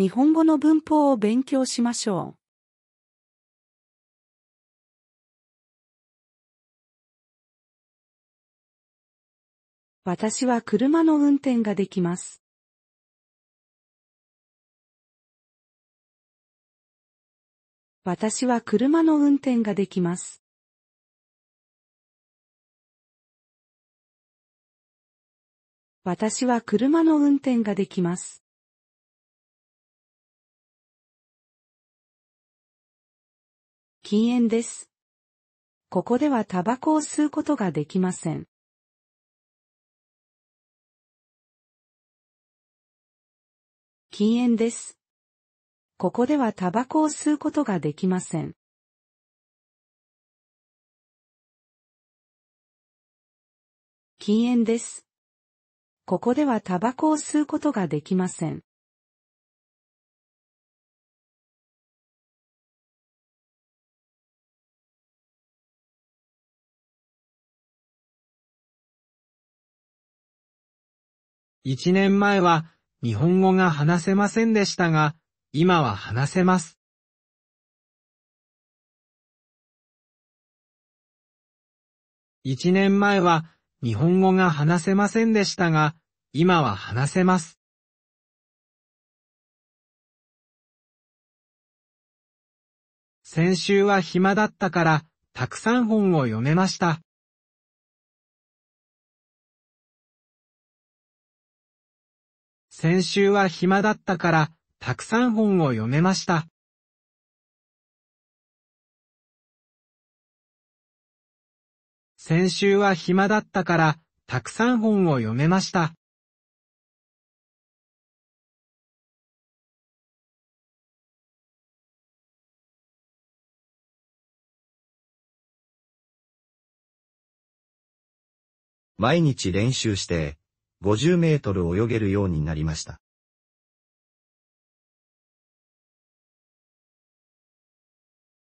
日本語の文法を勉強しましょう。私は車の運転ができます。私は車の運転ができます。私は車の運転ができます。禁煙です。ここではタバコを吸うことができません。禁煙です。ここではタバコを吸うことができません。禁煙です。ここではタバコを吸うことができません。一年前は日本語が話せませんでしたが、今は話せます。一年前は日本語が話せませんでしたが、今は話せます。先週は暇だったから、たくさん本を読めました。先週は暇だったから、たくさん本を読めました。先週は暇だったから、たくさん本を読めました。毎日練習して、50メートル泳げるようになりました。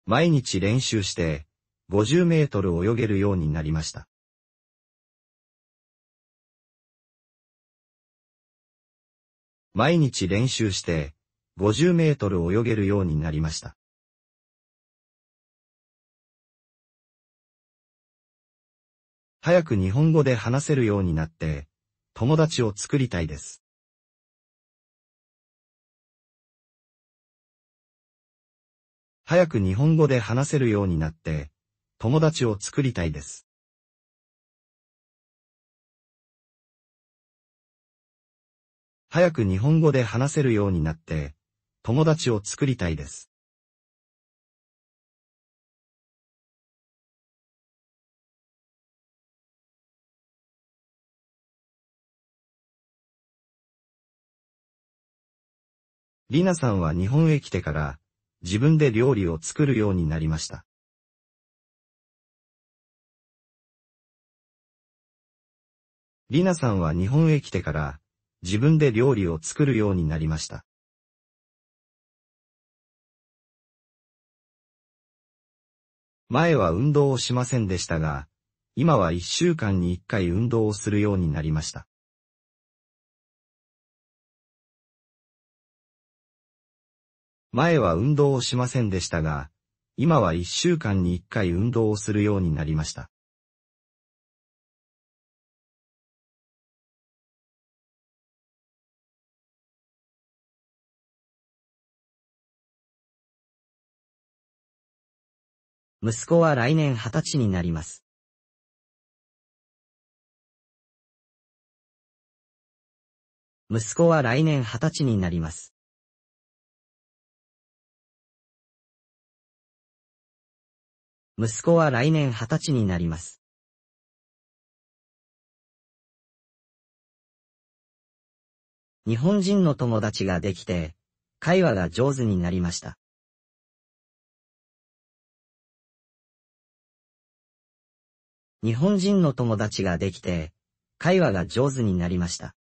毎日練習して、50メートル泳げるようになりました。毎日練習して、50メートル泳げるようになりました。早く日本語で話せるようになって、友達を作りたいです。早く日本語で話せるようになって、友達を作りたいです。早く日本語で話せるようになって、友達を作りたいです。リナさんは日本へ来てから自分で料理を作るようになりました。リナさんは日本へ来てから自分で料理を作るようになりました。前は運動をしませんでしたが、今は一週間に一回運動をするようになりました。前は運動をしませんでしたが、今は一週間に一回運動をするようになりました。息子は来年二十歳になります。息子は来年二十歳になります。息子は来年20歳になります。日本人の友達ができて、会話が上手になりました。日本人の友達ができて、会話が上手になりました。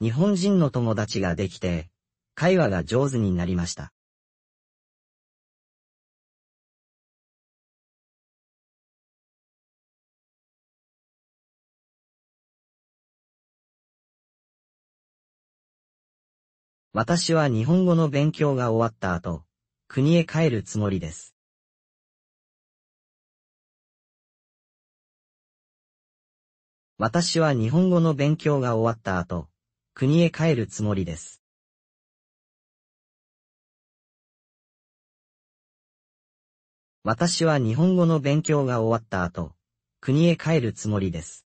日本人の友達ができて、会話が上手になりました。私は日本語の勉強が終わった後、国へ帰るつもりです。私は日本語の勉強が終わった後、国へ帰るつもりです。私は日本語の勉強が終わった後、国へ帰るつもりです。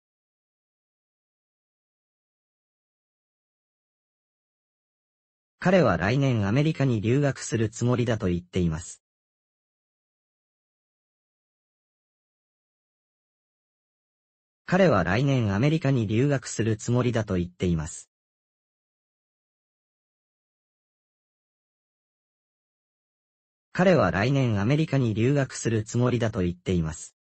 彼は来年アメリカに留学するつもりだと言っています。彼は来年アメリカに留学するつもりだと言っています。彼は来年アメリカに留学するつもりだと言っています。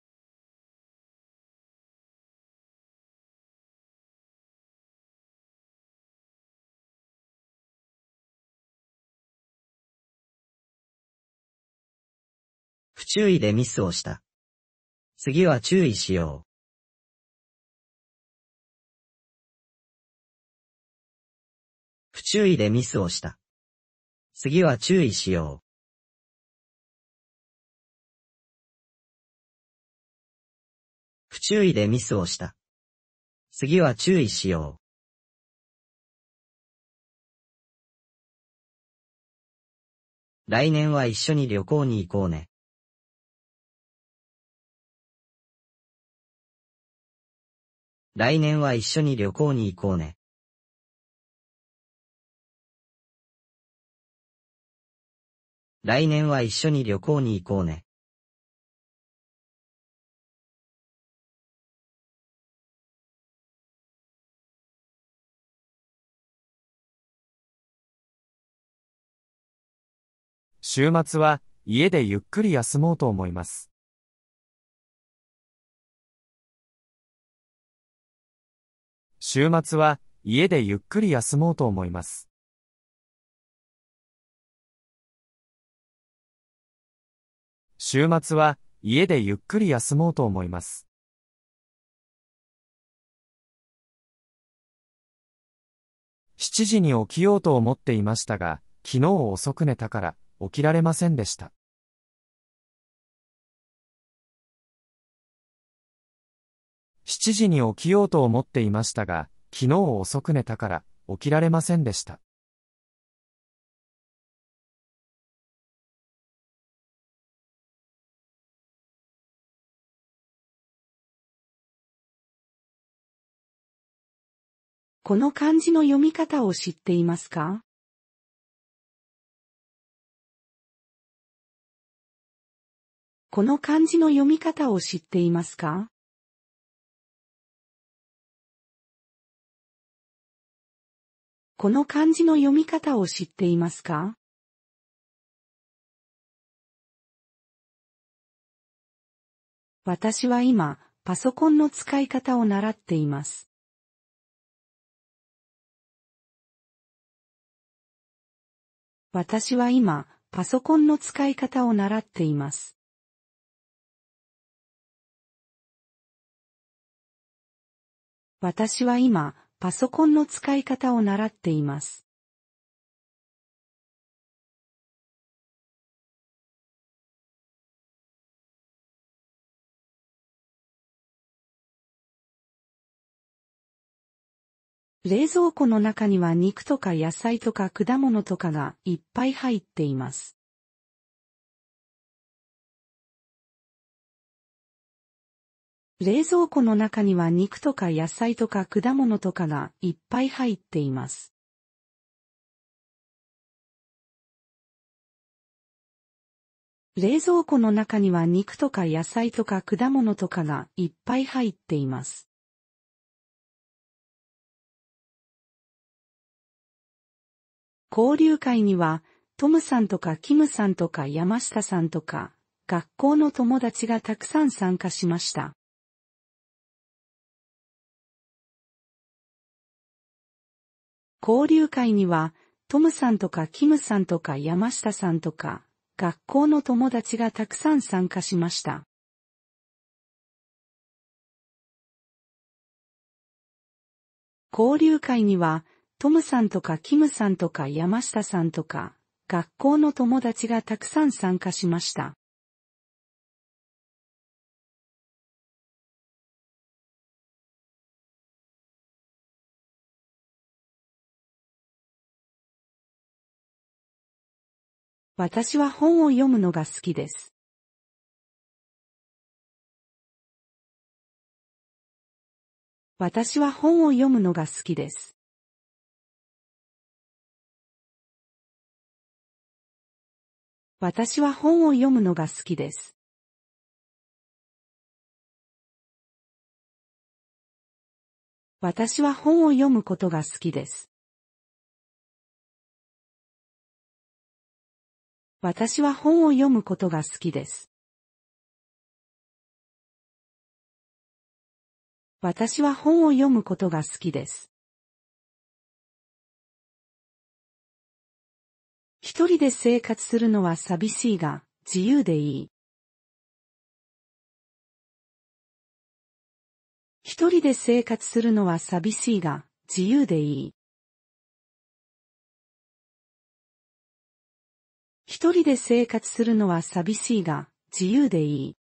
不注意でミスをした。次は注意しよう。不注意でミスをした。次は注意しよう。注意でミスをした。次は注意しよう。来年は一緒に旅行に行こうね。来年は一緒に旅行に行こうね。来年は一緒に旅行に行こうね。週末は家でゆっくり休もうと思います。週末は家でゆっくり休もうと思います。週末は家でゆっくり休もうと思います。7時に起きようと思っていましたが、昨日遅く寝たから、起きられませんでした。7時に起きようと思っていましたが、昨日遅く寝たから起きられませんでした。この漢字の読み方を知っていますかこの漢字の読み方を知っていますかこの漢字の読み方を知っていますか私は今、パソコンの使い方を習っています。私は今、パソコンの使い方を習っています。私は今、パソコンの使い方を習っています。冷蔵庫の中には肉とか野菜とか果物とかがいっぱい入っています。冷蔵庫の中には肉とか野菜とか果物とかがいっぱい入っています。冷蔵庫の中には肉とか野菜とか果物とかがいっぱい入っています。交流会には、トムさんとかキムさんとか山下さんとか、学校の友達がたくさん参加しました。交流会には、トムさんとかキムさんとか山下さんとか、学校の友達がたくさん参加しました。交流会には、トムさんとかキムさんとか山下さんとか、学校の友達がたくさん参加しました。私は本を読むのが好きです。私は本を読むのが好きです。私は本を読むのが好きです。私は本を読むことが好きです。私は本を読むことが好きです。私は本を読むことが好きです。一人で生活するのは寂しいが、自由でいい。一人で生活するのは寂しいが、自由でいい。一人で生活するのは寂しいが、自由でいい。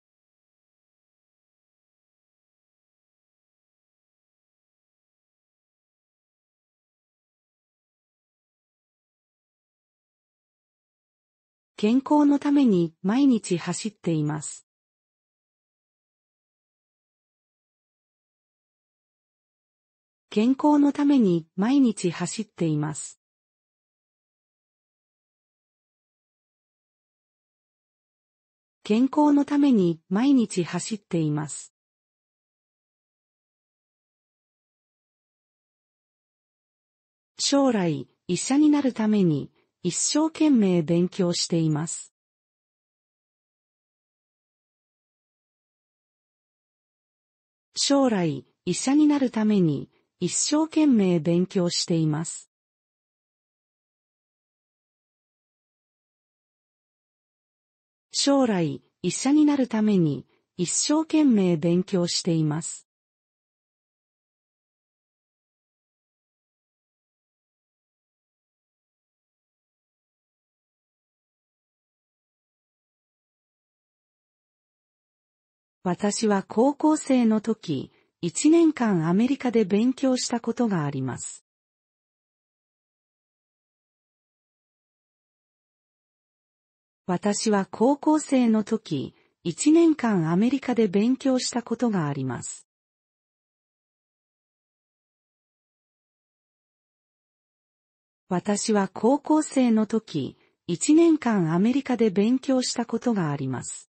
健康のために毎日走っています。健康のために毎日走っています。健康のために毎日走っています。将来、医者になるために一生懸命勉強しています。将来、医者になるために一生懸命勉強しています。将来、医者になるために、一生懸命勉強しています。私は高校生の時、一年間アメリカで勉強したことがあります。私は高校生の時、一年間アメリカで勉強したことがあります。私は高校生の時、一年間アメリカで勉強したことがあります。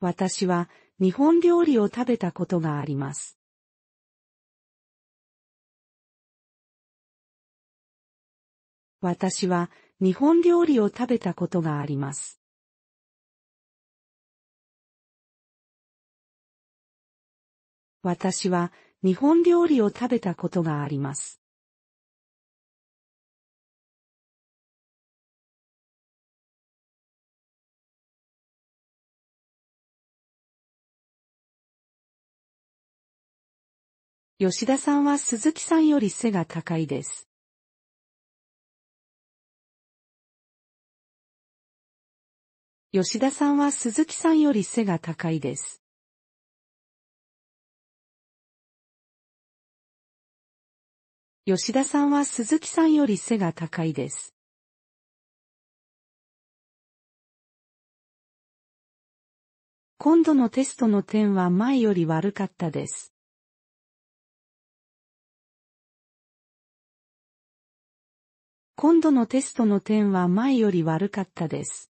私は日本料理を食べたことがあります。私は日本料理を食べたことがあります。私は日本料理を食べたことがあります。吉田さんは鈴木さんより背が高いです。吉田さんは鈴木さんより背が高いです。吉田さんは鈴木さんより背が高いです。今度のテストの点は前より悪かったです。今度のテストの点は前より悪かったです。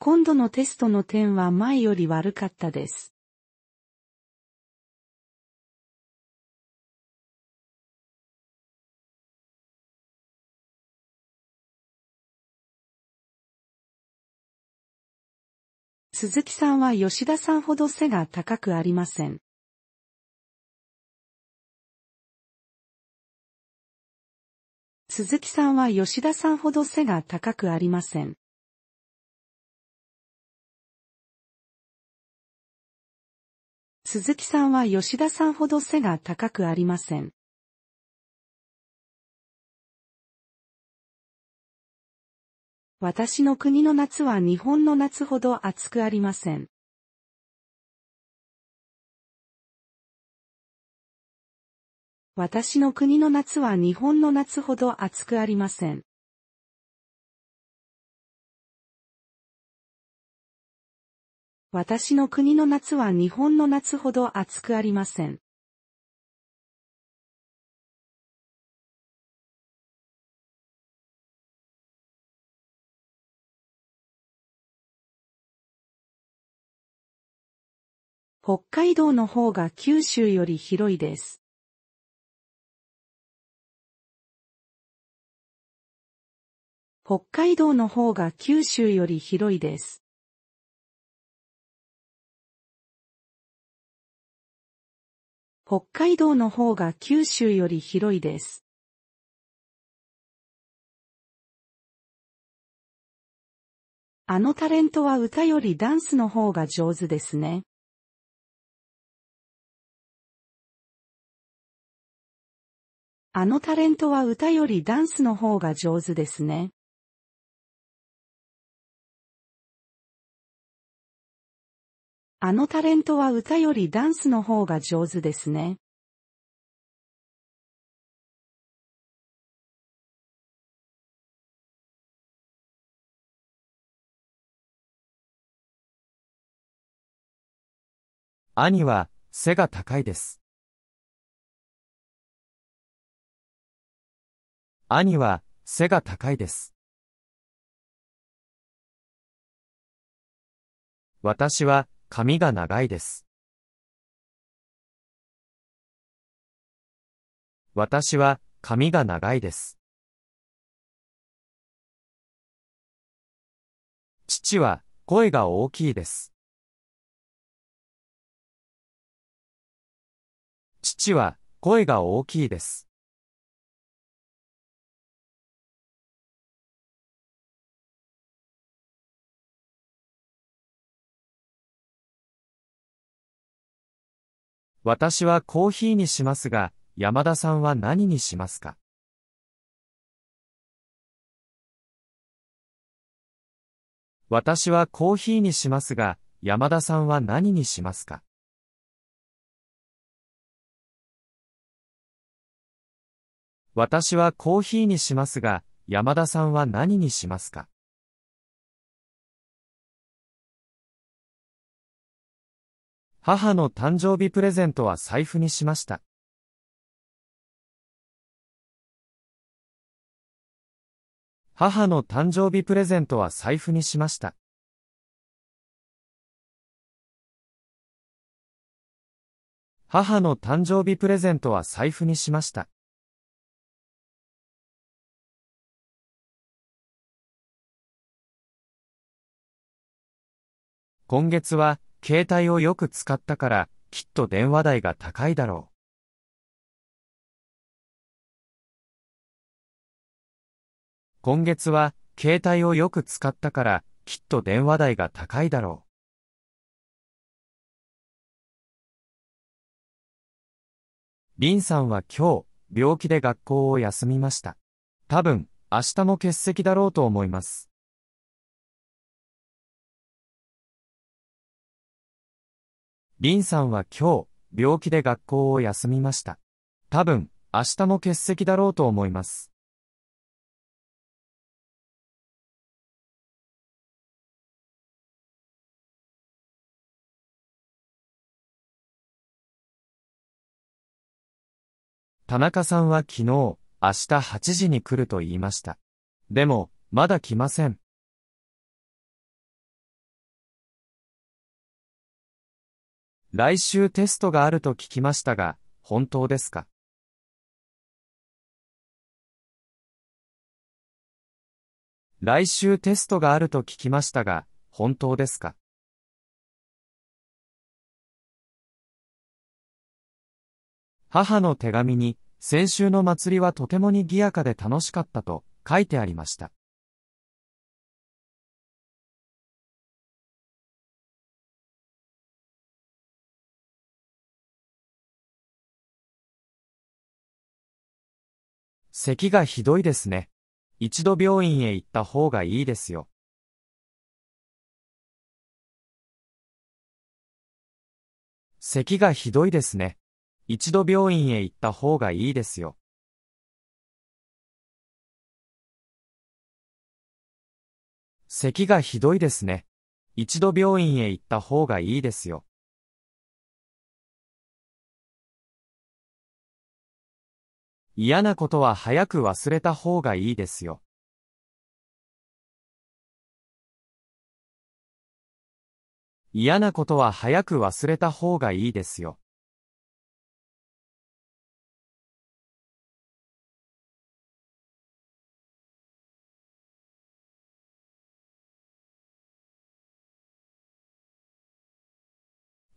今度のテストの点は前より悪かったです。鈴木さんは吉田さんほど背が高くありません。鈴木さんは吉田さんほど背が高くありません。鈴木さんは吉田さんほど背が高くありません。私の国の夏は日本の夏ほど暑くありません。私の国の夏は日本の夏ほど暑くありません。私の国の夏は日本の夏ほど暑くありません。北海道の方が九州より広いです。北海道の方が九州より広いです。北海道の方が九州より広いです。あのタレントは歌よりダンスの方が上手ですね。あのタレントは歌よりダンスの方が上手ですね。あのタレントは歌よりダンスの方が上手ですね。兄は背が高いです。兄は背が高いです。私は髪が長いです。私は髪が長いです。父は声が大きいです。父は声が大きいです。私はコーヒーにしますが、山田さんは何にしますか私はコーヒーにしますが、山田さんは何にしますか私はコーヒーにしますが、山田さんは何にしますか母の誕生日プレゼントは財布にしました。母の誕生日プレゼントは財布にしました。母の誕生日プレゼントは財布にしました。今月は携帯をよく使ったから、きっと電話代が高いだろう。今月は、携帯をよく使ったから、きっと電話代が高いだろう。リンさんは今日、病気で学校を休みました。多分、明日の欠席だろうと思います。林さんは今日、病気で学校を休みました。多分、明日も欠席だろうと思います。田中さんは昨日、明日8時に来ると言いました。でも、まだ来ません。来週テストがあると聞きましたが、本当ですか来週テストがあると聞きましたが、本当ですか母の手紙に、先週の祭りはとてもにぎやかで楽しかったと書いてありました。咳がひどいですね。一度病院へ行った方がいいですよ。咳がひどいですね。一度病院へ行った方がいいですよ。咳がひどいですね。一度病院へ行った方がいいですよ。嫌なことは早く忘れた方がいいですよ。嫌なことは早く忘れた方がいいですよ。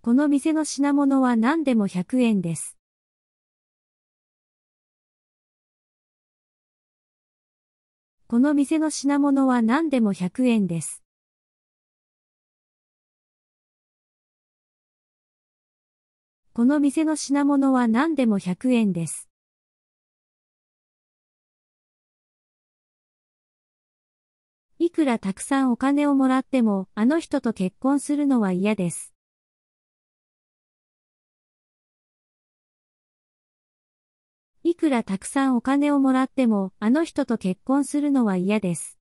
この店の品物は何でも100円です。この店の品物は何でも100円です。この店の品物は何でも100円です。いくらたくさんお金をもらっても、あの人と結婚するのは嫌です。いくらたくさんお金をもらっても、あの人と結婚するのは嫌です。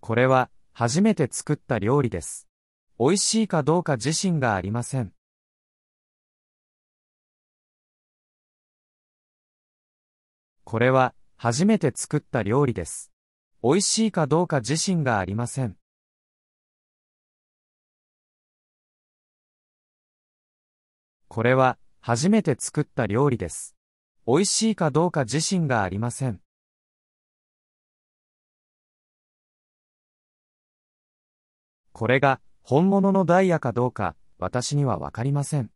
これは、初めて作った料理です。美味しいかどうか自信がありません。これは、初めて作った料理です。美味しいかどうか自信がありません。これは、初めて作った料理です。美味しいかどうか自信がありません。これが、本物のダイヤかどうか、私にはわかりません。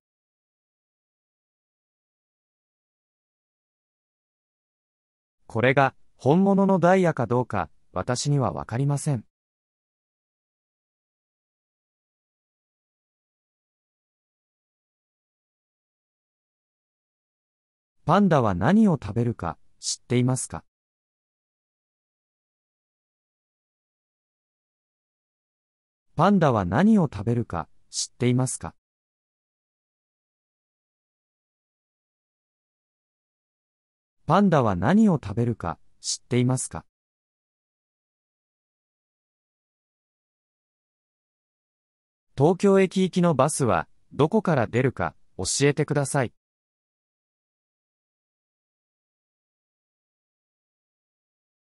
これが本物のダイヤかどうか、私には分かりません。パンダは何を食べるか知っていますかパンダは何を食べるか知っていますかパンダは何を食べるか知っていますか東京駅行きのバスはどこから出るか教えてください。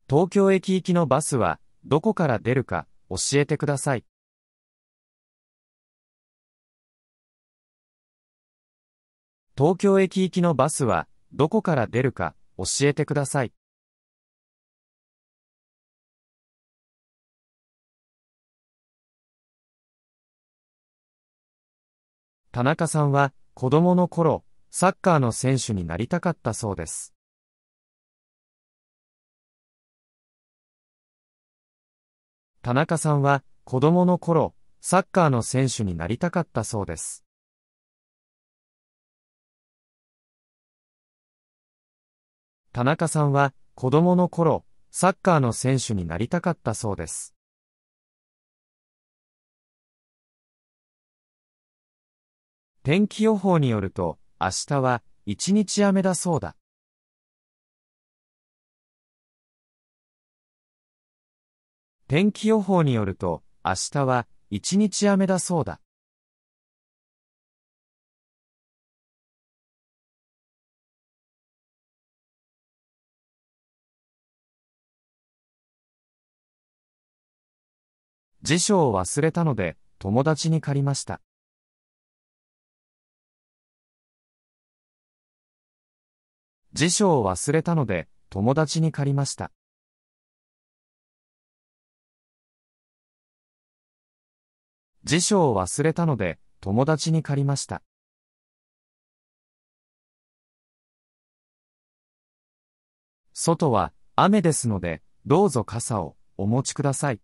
東京駅行きのバスはどこから出るか教えてください。東京駅行きのバスはどこから出るか教えてください。田中さんは子供の頃、サッカーの選手になりたかったそうです。田中さんは子供の頃、サッカーの選手になりたかったそうです。田中さんは子供の頃、サッカーの選手になりたかったそうです。天気予報によると、明日は一日雨だそうだ。天気予報によると、明日は一日雨だそうだ。辞書を忘れたので、友達に借りました。辞書を忘れたので、友達に借りました。辞書を忘れたので、友達に借りました。外は雨ですので、どうぞ傘をお持ちください。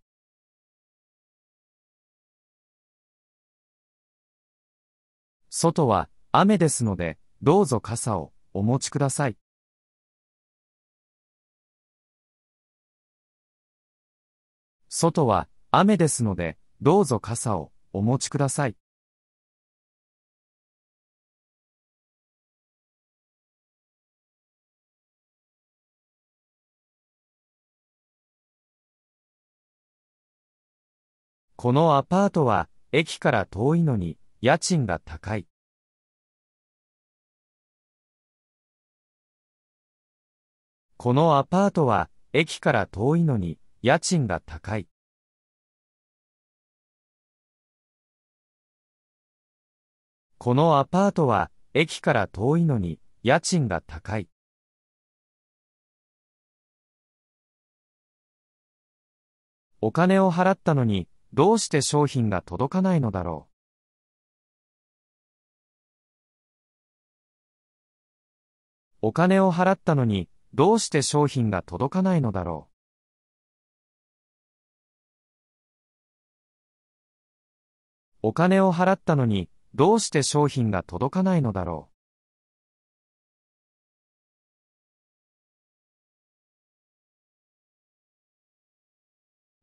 外は雨ですので、どうぞ傘をお持ちください。外は雨ですので、どうぞ傘をお持ちください。このアパートは駅から遠いのに家賃が高い。このアパートは駅から遠いのに家賃が高い。このアパートは駅から遠いのに家賃が高い。お金を払ったのにどうして商品が届かないのだろう。お金を払ったのに、どうして商品が届かないのだろう。お金を払ったのに、どうして商品が届かないのだろ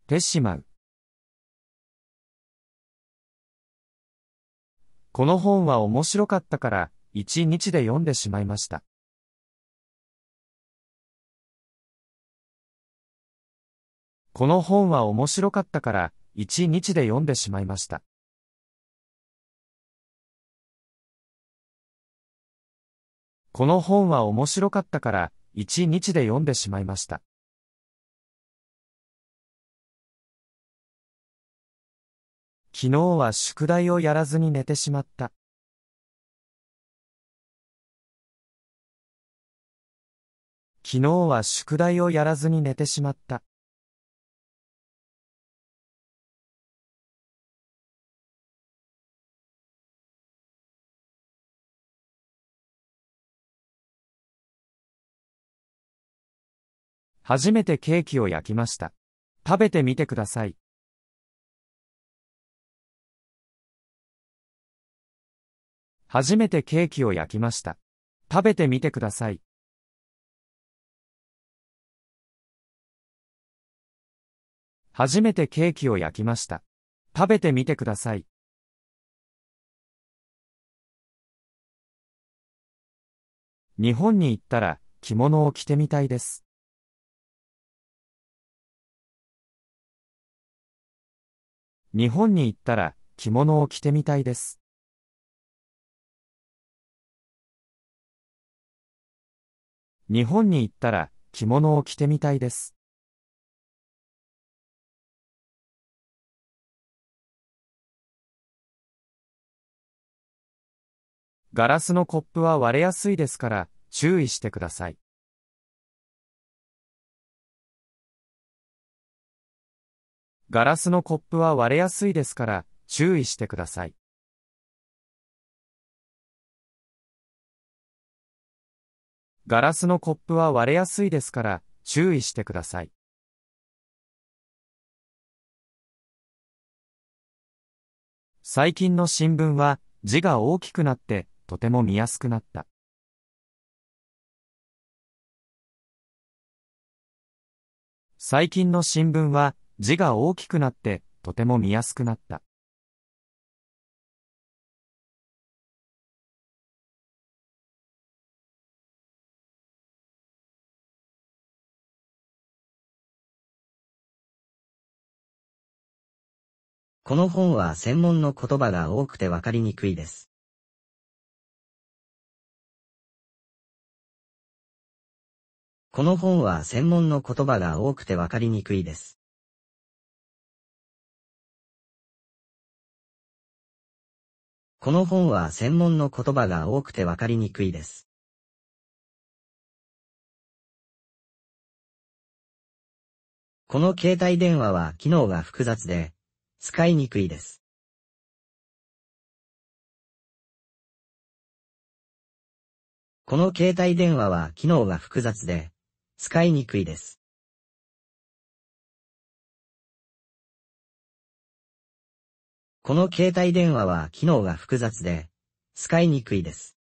う。てしまう。この本は面白かったから、一日で読んでしまいました。この本は面白かったから、一日で読んでしまいました。この本は面白かったから、一日で読んでしまいました。昨日は宿題をやらずに寝てしまった。昨日は宿題をやらずに寝てしまった。初めてケーキを焼きました。食べてみてください。初めてケーキを焼きました。食べてみてください。初めてケーキを焼きました。食べてみてください。日本に行ったら着物を着てみたいです。日本に行ったら着物を着てみたいです。日本に行ったら着物を着てみたいです。ガラスのコップは割れやすいですから注意してください。ガラスのコップは割れやすいですから、注意してください。ガラスのコップは割れやすいですから、注意してください。最近の新聞は字が大きくなってとても見やすくなった。最近の新聞は字が大きくなって、とても見やすくなった。この本は専門の言葉が多くてわかりにくいです。この本は専門の言葉が多くてわかりにくいです。この本は専門の言葉が多くてわかりにくいです。この携帯電話は機能が複雑で、使いにくいです。この携帯電話は機能が複雑で、使いにくいです。この携帯電話は機能が複雑で、使いにくいです。